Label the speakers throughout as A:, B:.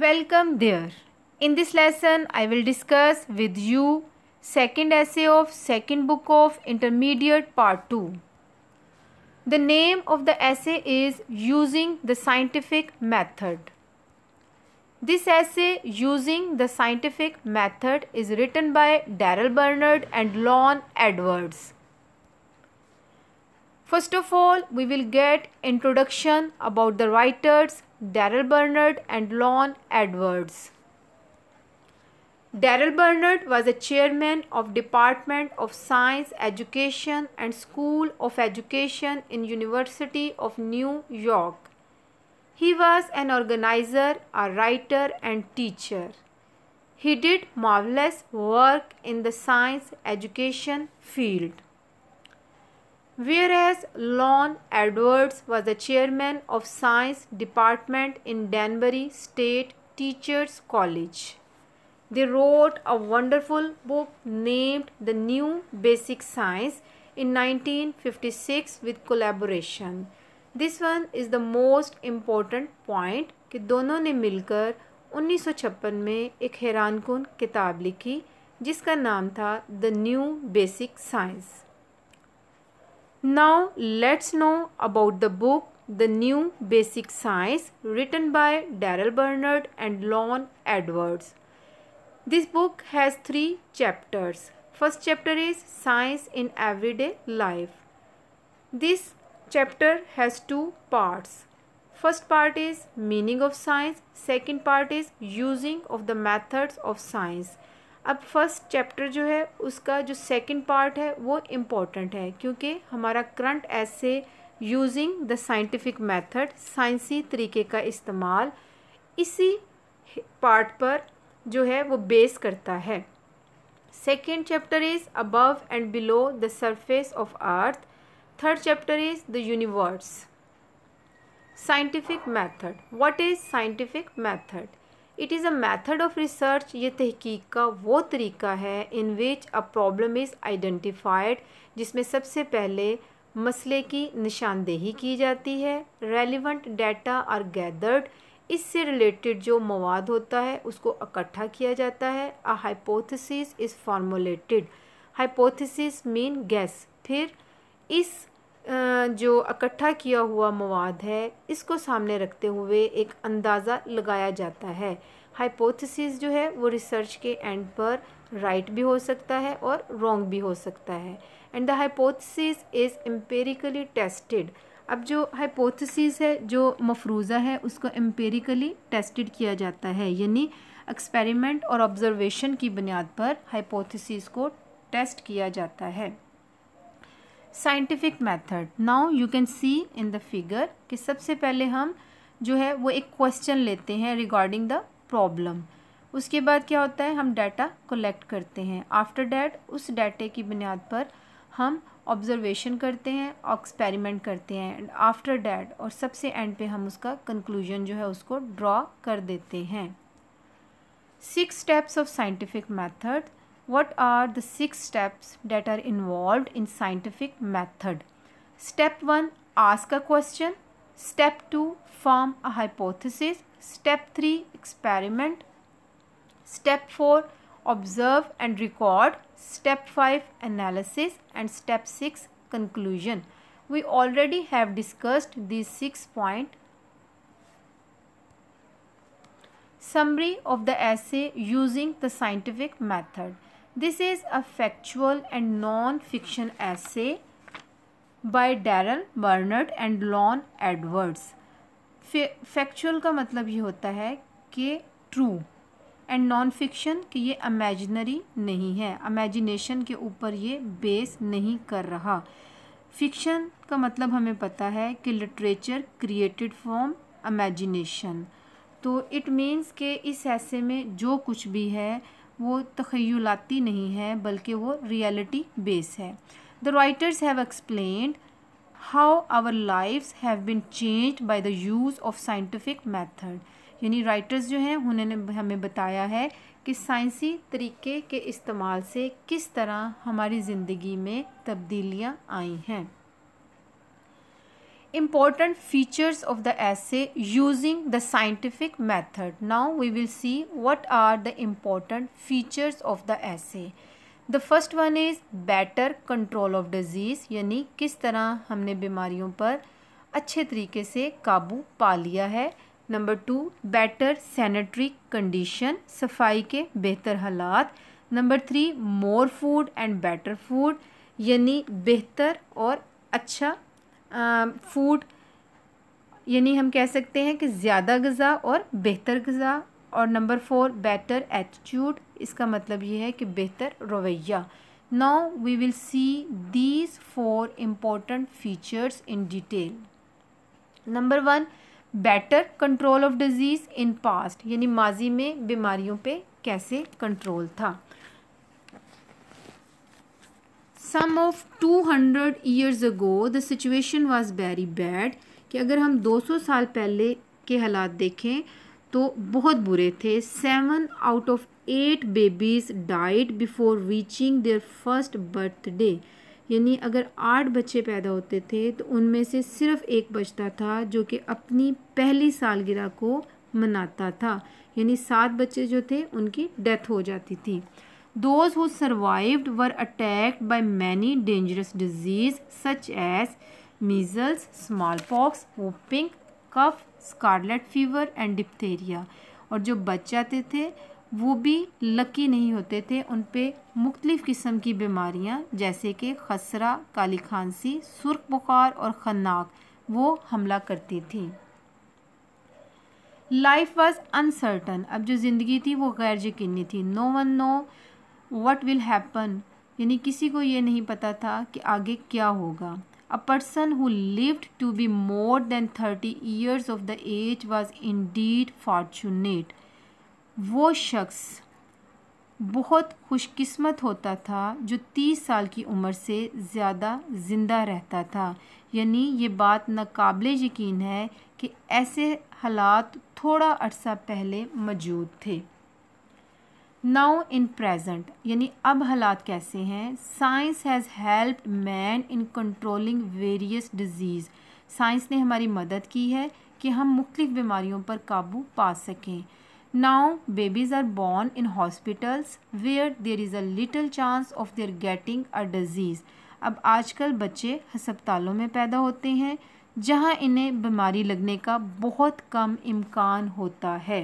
A: Welcome there. In this lesson, I will discuss with you second essay of second book of intermediate part 2. The name of the essay is Using the Scientific Method. This essay Using the Scientific Method is written by Daryl Bernard and Lon Edwards. First of all, we will get introduction about the writers Daryl Bernard and Lon Edwards. Daryl Bernard was a chairman of Department of Science Education and School of Education in University of New York. He was an organizer, a writer and teacher. He did marvelous work in the science education field. Whereas Lon Edwards was the chairman of science department in Danbury State Teachers College. They wrote a wonderful book named The New Basic Science in 1956 with collaboration. This one is the most important point ki dono ne milkar 1956 mein ek hairankun kitab likhi jiska naam tha the new basic science Now let's know about the book The New Basic Science written by Daryl Bernard and Lon Edwards. This book has three chapters. First chapter is Science in Everyday Life. This chapter has two parts. First part is meaning of science, second part is using of the methods of science. अब first chapter जो है उसका जो second part है वो important है क्योंकि हमारा current essay using the scientific method साइंसी तरीके का इस्तेमाल इसी पार्ट पर जो है वो बेस करता है second chapter is above and below the surface of earth third chapter is the universe scientific method what is scientific method it is a method of research ये तहकीक का वो तरीका है in which a problem is identified जिसमें सबसे पहले मसले की निशानदेही की जाती है रेलिवेंट डाटा आर गैदर्ड इससे रिलेटेड जो मवाद होता है उसको इकट्ठा किया जाता है a hypothesis is फार्मोलेटेड hypothesis mean गैस फिर इस जो इकट्ठा किया हुआ मवाद है इसको सामने रखते हुए एक अंदाज़ा लगाया जाता है हाइपोथेसिस जो है वो रिसर्च के एंड पर राइट right भी हो सकता है और रॉन्ग भी हो सकता है and the hypothesis is empirically tested अब जो हाइपोथेसिस है जो मफरूज़ा है उसको एम्पेरिकली टेस्टेड किया जाता है यानी एक्सपेरिमेंट और ऑब्जर्वेशन की बुनियाद पर हाइपोथेसिस को टेस्ट किया जाता है scientific method now you can see in the figure कि सबसे पहले हम जो है वो एक क्वेश्चन लेते हैं रिगार्डिंग द प्रॉब्लम उसके बाद क्या होता है हम डाटा कलेक्ट करते हैं आफ्टर डैट उस डाटे की बुनियाद पर हम ऑब्जर्वेशन करते हैं एक्सपेरिमेंट करते हैं एंड आफ्टर डैट और सबसे एंड पे हम उसका कंक्लूजन जो है उसको ड्रॉ कर देते हैं six steps of scientific method what are the six steps that are involved in scientific method step 1 ask a question step 2 form a hypothesis step 3 experiment step 4 observe and record step 5 analysis and step 6 conclusion we already have discussed these six point summary of the essay using the scientific method this is a factual and non fiction essay by Daryl Bernard and Lon Edwards factual का मतलब ये होता है कि true and non fiction कि ये अमेजनरी नहीं है इमेजिनेशन के ऊपर ये बेस नहीं कर रहा फिक्शन का मतलब हमें पता है कि लिटरेचर क्रिएटेड फ्रॉम इमेजिनेशन तो इट मीन्स के इस ऐसे में जो कुछ भी है वो तखयलाती नहीं है बल्कि वो रियलिटी बेस है the writers have explain how our lives have been change by the use of scientific method यानी राइटर्स जो हैं उन्होंने हमें बताया है कि साइंसी तरीके के इस्तेमाल से किस तरह हमारी ज़िंदगी में तब्दीलियाँ आई हैं important features of the essay using the scientific method. Now we will see what are the important features of the essay. The first one is better control of disease यानी किस तरह हमने बीमारियों पर अच्छे तरीके से काबू पा लिया है number two better sanitary condition सफाई के बेहतर हालात number three more food and better food यानी बेहतर और अच्छा फूड um, यानी हम कह सकते हैं कि ज़्यादा गज़ा और बेहतर गज़ा और नंबर फोर बेटर एटीट्यूड इसका मतलब ये है कि बेहतर रवैया now we will see these four important features in detail number one better control of disease in past यानी माजी में बीमारियों पे कैसे कंट्रोल था some of 200 years ago the situation was very bad कि अगर हम 200 साल पहले के हालात देखें तो बहुत बुरे थे seven out of eight babies died before reaching their first birthday यानी अगर आठ बच्चे पैदा होते थे तो उनमें से सिर्फ एक बचता था जो कि अपनी पहली सालगिरह को मनाता था यानी सात बच्चे जो थे उनकी डेथ हो जाती थी those who survived were attacked by many dangerous diseases such as measles smallpox whooping cough scarlet fever and diphtheria और जो बच जाते थे वो भी लकी नहीं होते थे उन पर मुख्तलिफ़ किस्म की बीमारियाँ जैसे कि खसरा काली खांसी सुर्ख बुखार और खनाक वो हमला करती थी लाइफ वाज अनसर्टन अब जो ज़िंदगी थी वो गैर यकीनी थी no one knew what will happen यानी किसी को ये नहीं पता था कि आगे क्या होगा a person who lived to be more than thirty years of the age was indeed fortunate वो शख्स बहुत खुशकिस्मत होता था जो तीस साल की उम्र से ज़्यादा ज़िंदा रहता था यानी ये बात नाकबिल यकीन है कि ऐसे हालात थोड़ा अरसा पहले मौजूद थे नाउ इन प्रेजेंट यानी अब हालात कैसे हैं science has help man in controlling various disease science ने हमारी मदद की है कि हम मुख्तफ बीमारियों पर काबू पा सकें now babies are born in hospitals where there is a little chance of their getting a disease अब आजकल बच्चे हस्पतालों में पैदा होते हैं जहाँ इन्हें बीमारी लगने का बहुत कम इम्कान होता है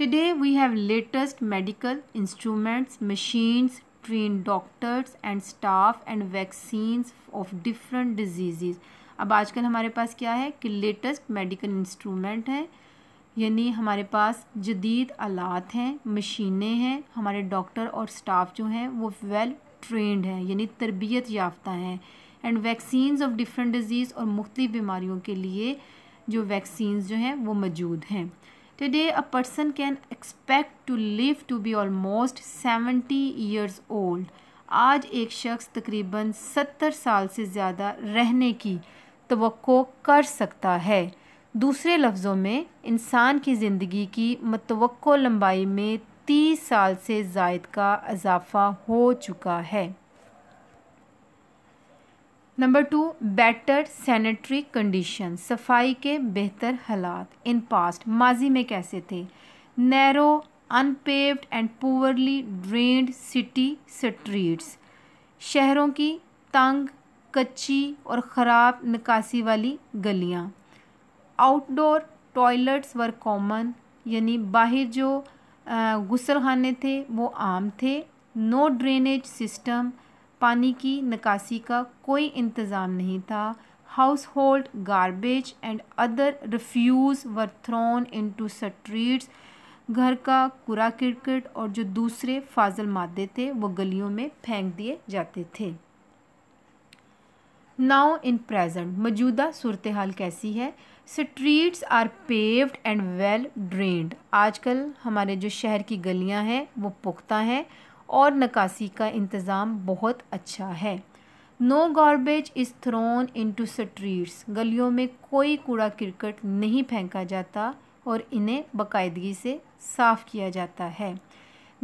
A: Today we have latest medical instruments, machines, trained doctors and staff and vaccines of different diseases. अब आजकल हमारे पास क्या है कि लेटेस्ट मेडिकल इंस्ट्रूमेंट है यानी हमारे पास जदीद आलात हैं मशीनें हैं हमारे डॉक्टर और स्टाफ जो हैं वो वेल ट्रेंड हैं यानी तरबियत याफ्ता हैं and vaccines of different disease और मुख्तलिफ बीमारियों के लिए जो वैक्सीन्स जो हैं वो मौजूद हैं Today, a person can expect to live to be almost 70 years old. आज एक शख्स तकरीबन 70 साल से ज़्यादा रहने की तो कर सकता है दूसरे लफ्ज़ों में इंसान की ज़िंदगी की मतव लंबाई में 30 साल से जायद का इजाफ़ा हो चुका है number two better sanitary condition सफाई के बेहतर हालात इन पास्ट माजी में कैसे थे narrow unpaved and poorly drained city streets शहरों की तंग कच्ची और ख़राब निकासी वाली गलियाँ आउटडोर टॉयलेट्स वर कॉमन यानी बाहर जो गुसलखाने थे वो आम थे नो ड्रेनेज सिस्टम पानी की निकासी का कोई इंतज़ाम नहीं था household garbage and other refuse were thrown into streets घर का कूड़ा किरकट और जो दूसरे फाजल मादे थे वो गलियों में फेंक दिए जाते थे नाउ इन प्रेजेंट मौजूदा सूरत हाल कैसी है streets are paved and well drained आजकल हमारे जो शहर की गलियां हैं वो पुख्ता हैं और निकासी का इंतज़ाम बहुत अच्छा है no garbage is thrown to streets गलियों में कोई कूड़ा क्रिकेट नहीं फेंका जाता और इन्हें बाकायदगी से साफ़ किया जाता है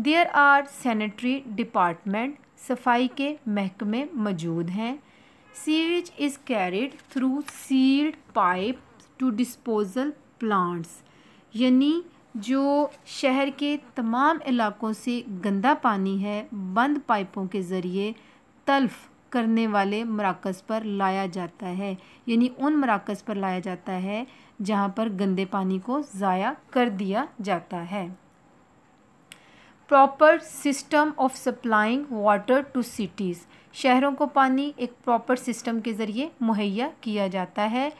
A: देयर आर सैनिटरी डिपार्टमेंट सफाई के महकमे मौजूद हैं sewage is carried through sealed pipe to disposal plants यानी जो शहर के तमाम इलाकों से गंदा पानी है बंद पाइपों के ज़रिए तल्फ़ करने वाले मराकज़ पर लाया जाता है यानी उन मराकज़ पर लाया जाता है जहाँ पर गंदे पानी को ज़ाया कर दिया जाता है proper system of supplying water to cities शहरों को पानी एक प्रॉपर सिस्टम के ज़रिए मुहैया किया जाता है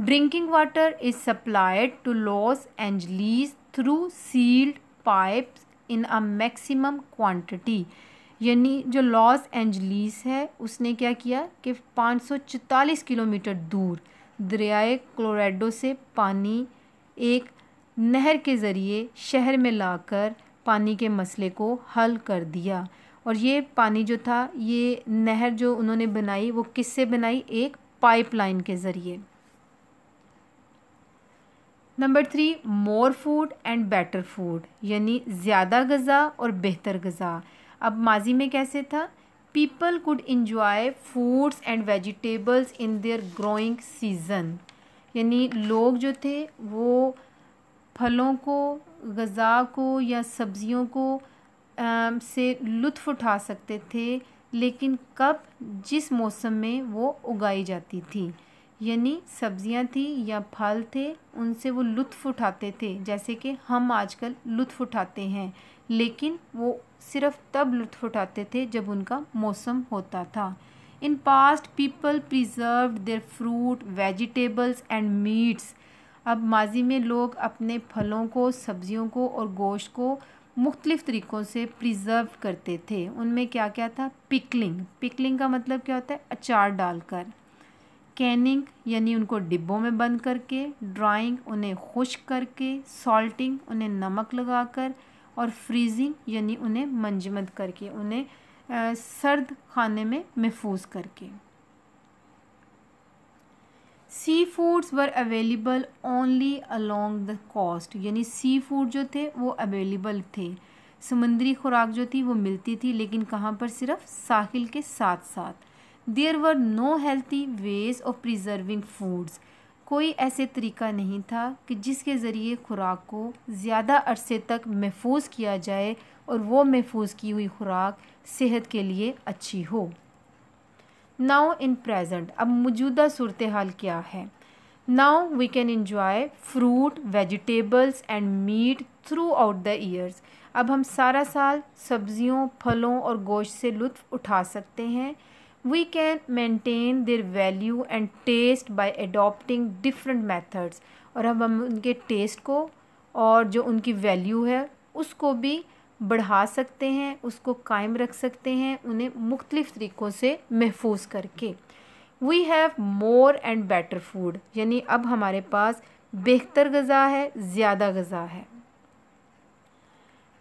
A: drinking water is supplied to Los Angeles through sealed pipe in a maximum quantity यानी जो लॉस एंजलिस है उसने क्या किया कि 544 किलोमीटर दूर दरियाए क्लोरेडो से पानी एक नहर के ज़रिए शहर में लाकर पानी के मसले को हल कर दिया और ये पानी जो था ये नहर जो उन्होंने बनाई वो किससे बनाई एक पाइपलाइन के ज़रिए number three more food and better food यानी ज़्यादा गज़ा और बेहतर गज़ा अब माजी में कैसे था people could enjoy foods and vegetables in their growing season यानी लोग जो थे वो फलों को गज़ा को या सब्ज़ियों को आ, से लुत्फ़ उठा सकते थे लेकिन कब जिस मौसम में वो उगाई जाती थी यानी सब्जियां थी या फल थे उनसे वो लुत्फ़ उठाते थे जैसे कि हम आजकल लुत्फ़ उठाते हैं लेकिन वो सिर्फ तब लुत्फ़ उठाते थे जब उनका मौसम होता था in past people preserve their fruit vegetables and meats अब माजी में लोग अपने फलों को सब्जियों को और गोश्त को मुख्तलिफ़ तरीक़ों से प्रिजर्व करते थे उनमें क्या क्या था पिकलिंग पिकलिंग का मतलब क्या होता है अचार डालकर कैनिंग यानी उनको डिब्बों में बंद करके ड्राइंग उन्हें खुश्क करके सॉल्टिंग उन्हें नमक लगाकर और फ्रीजिंग यानी उन्हें मंजमद करके उन्हें आ, सर्द खाने में महफूज करके sea foods were available only along the coast यानी सी फूड जो थे वो अवेलेबल थे समुंदरी खुराक जो थी वो मिलती थी लेकिन कहाँ पर सिर्फ साहिल के साथ साथ there were no healthy ways of preserving foods कोई ऐसे तरीका नहीं था कि जिसके ज़रिए ख़ुराक को ज़्यादा अरसे तक महफूज किया जाए और वो महफूज की हुई खुराक सेहत के लिए अच्छी हो नाउ इन प्रेजेंट अब मौजूदा सूरत हाल क्या है now we can enjoy fruit vegetables and meat throughout the years अब हम सारा साल सब्जियों फलों और गोश्त से लुत्फ़ उठा सकते हैं we can maintain their value and taste by adopting different methods और हम हम उनके टेस्ट को और जो उनकी वैल्यू है उसको भी बढ़ा सकते हैं उसको कायम रख सकते हैं उन्हें मुख्तलिफ़ तरीक़ों से महफूज करके we have more and better food यानी अब हमारे पास बेहतर गज़ा है ज़्यादा गज़ा है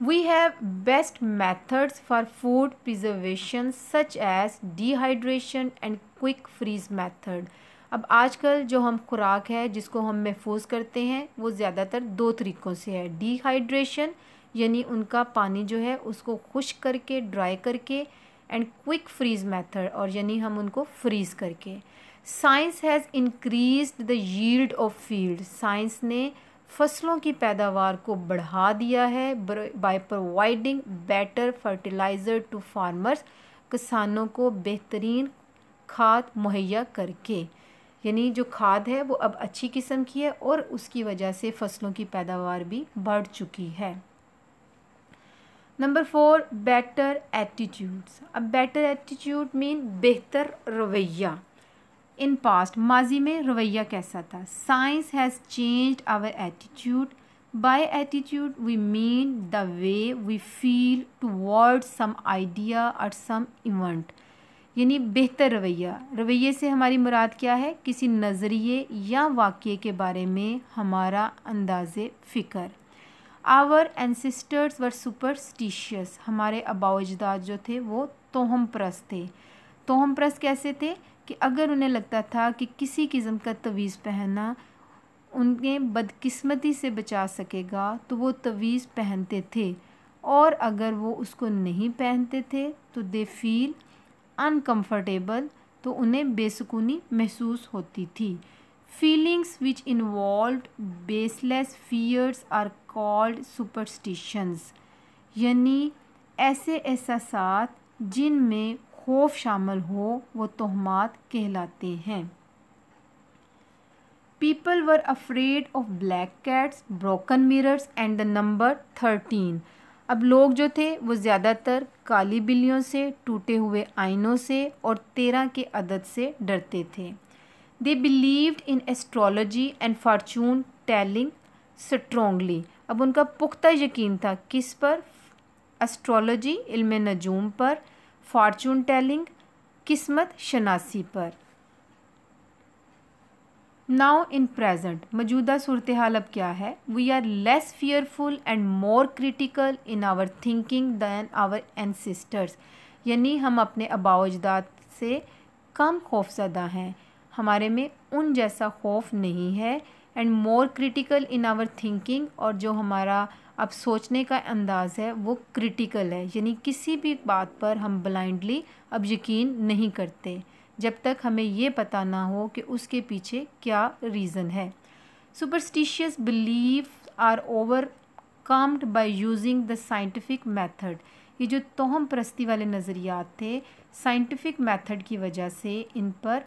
A: We have best methods for food preservation such as dehydration and quick freeze method. अब आजकल जो हम खुराक है जिसको हम महफूज करते हैं वो ज़्यादातर दो तरीक़ों से है डिहाइड्रेशन यानी उनका पानी जो है उसको खुश करके ड्राई करके एंड क्विक फ्रीज मेथड और यानी हम उनको फ्रीज़ करके science has increase the yield of field science ने फसलों की पैदावार को बढ़ा दिया है by providing better fertiliser to farmers किसानों को बेहतरीन खाद मुहैया करके यानी जो खाद है वो अब अच्छी किस्म की है और उसकी वजह से फसलों की पैदावार भी बढ़ चुकी है नंबर फोर बेटर एटीट्यूड्स अब बेटर एटीट्यूड मीन बेहतर रवैया इन पास्ट माजी में रवैया कैसा था science has changed our attitude by attitude we mean the way we feel toward some idea or some event यानी बेहतर रवैया रवैये से हमारी मुराद क्या है किसी नज़रिए या वाक्य के बारे में हमारा अंदाज़ फ़िक्र आवर एनसिस्टर्स वर सुपरस्टिशियस हमारे अबाउजदाद जो थे वो तोहम प्रस्त थे तोहम प्रस कैसे थे कि अगर उन्हें लगता था कि किसी किस्म का तवीज़ पहनना उनके बदकिस्मती से बचा सकेगा तो वो तवीज़ पहनते थे और अगर वो उसको नहीं पहनते थे तो दे फील अनकम्फर्टेबल तो उन्हें बेसकूनी महसूस होती थी feelings which involve baseless fears are called superstitions यानी ऐसे एहसास जिनमें खौफ शामिल हो वो तोहमात कहलाते हैं people were afraid of black cats broken mirrors and the number thirteen अब लोग जो थे वो ज़्यादातर काली बिल्लियों से टूटे हुए आइनों से और तेरह के अदद से डरते थे they believed in astrology and fortune telling strongly अब उनका पुख्ता यकीन था किस पर एस्ट्रोलॉजी इल्म नजूम पर फॉर्चून टेलिंग किस्मत शनासी पर नाउ इन प्रेजेंट मौजूदा सूरत हाल अब क्या है we are less fearful and more critical in our thinking than our ancestors यानी हम अपने अबावजदाद से कम खौफजदा हैं हमारे में उन जैसा खौफ नहीं है and more critical in our thinking और जो हमारा अब सोचने का अंदाज़ है वो क्रिटिकल है यानी किसी भी बात पर हम ब्लाइंडली अब यकीन नहीं करते जब तक हमें ये पता ना हो कि उसके पीछे क्या रीज़न है superstitious are overcomed by using the scientific method ये जो तोहम प्रस्ती वाले नज़रियात थे साइंटिफिक मैथड की वजह से इन पर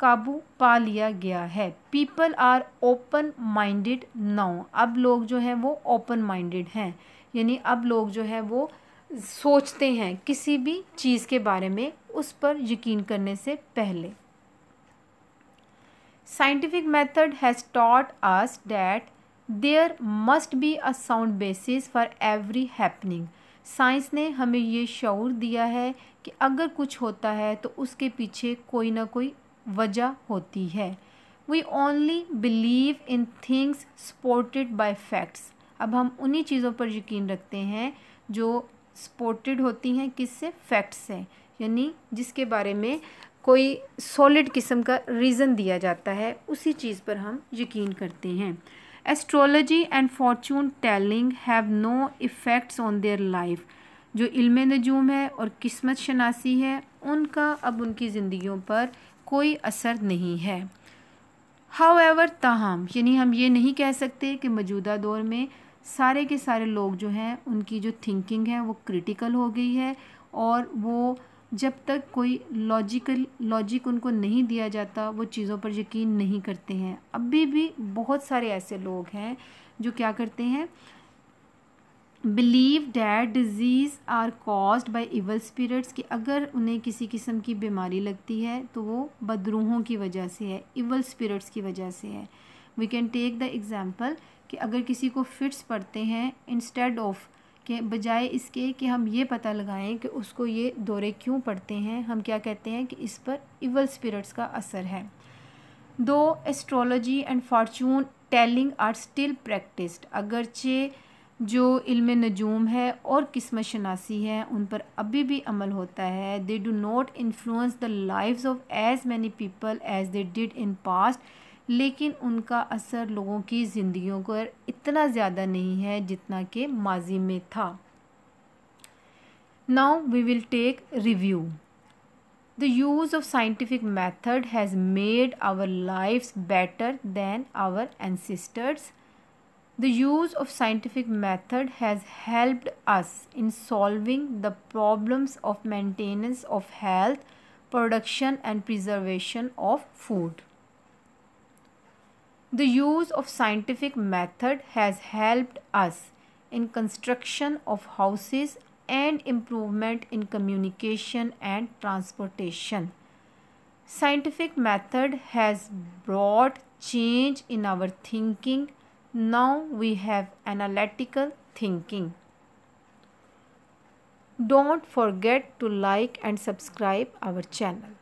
A: काबू पा लिया गया है people are open minded now अब लोग जो हैं वो ओपन माइंडेड हैं यानी अब लोग जो है वो सोचते हैं किसी भी चीज़ के बारे में उस पर यकीन करने से पहले scientific method has taught us that there must be a sound basis for every happening science ने हमें ये शौर दिया है कि अगर कुछ होता है तो उसके पीछे कोई ना कोई वजह होती है we only believe in things supported by facts अब हम उन्हीं चीज़ों पर यकीन रखते हैं जो सपोर्टेड होती हैं किससे फैक्ट्स से यानी जिसके बारे में कोई सॉलिड किस्म का रीज़न दिया जाता है उसी चीज़ पर हम यकीन करते हैं astrology and fortune telling have no effects on their life जो इल्म नजूम है और किस्मत शनासी है उनका अब उनकी ज़िंदगियों पर कोई असर नहीं है हाउ एवर तहम यानी हम ये नहीं कह सकते कि मौजूदा दौर में सारे के सारे लोग जो हैं उनकी जो थिंकिंग है वो क्रिटिकल हो गई है और वो जब तक कोई लॉजिकल लॉजिक उनको नहीं दिया जाता वो चीज़ों पर यकीन नहीं करते हैं अभी भी बहुत सारे ऐसे लोग हैं जो क्या करते हैं believe that diseases are caused by evil spirits कि अगर उन्हें किसी किस्म की बीमारी लगती है तो वो बदरूहों की वजह से है इवल स्पिरिट्स की वजह से है we can take the example कि अगर किसी को फिट्स पड़ते हैं इंस्टेड ऑफ के बजाय इसके कि हम ये पता लगाएं कि उसको ये दौरे क्यों पड़ते हैं हम क्या कहते हैं कि इस पर इवल स्पिरिट्स का असर है दो astrology and fortune telling are still practised अगरचे जो इल्म नजूम है और किस्मत शनासी है उन पर अभी भी अमल होता है they do not influence the life of as many people as they did in past लेकिन उनका असर लोगों की ज़िंदगियों पर इतना ज़्यादा नहीं है जितना कि माजी में था now we will take review the use of scientific method has made our life better than our ancestors The use of scientific method has helped us in solving the problems of maintenance of health, production and preservation of food. The use of scientific method has helped us in construction of houses and improvement in communication and transportation. Scientific method has brought change in our thinking now we have analytical thinking. Don't forget to like and subscribe our channel.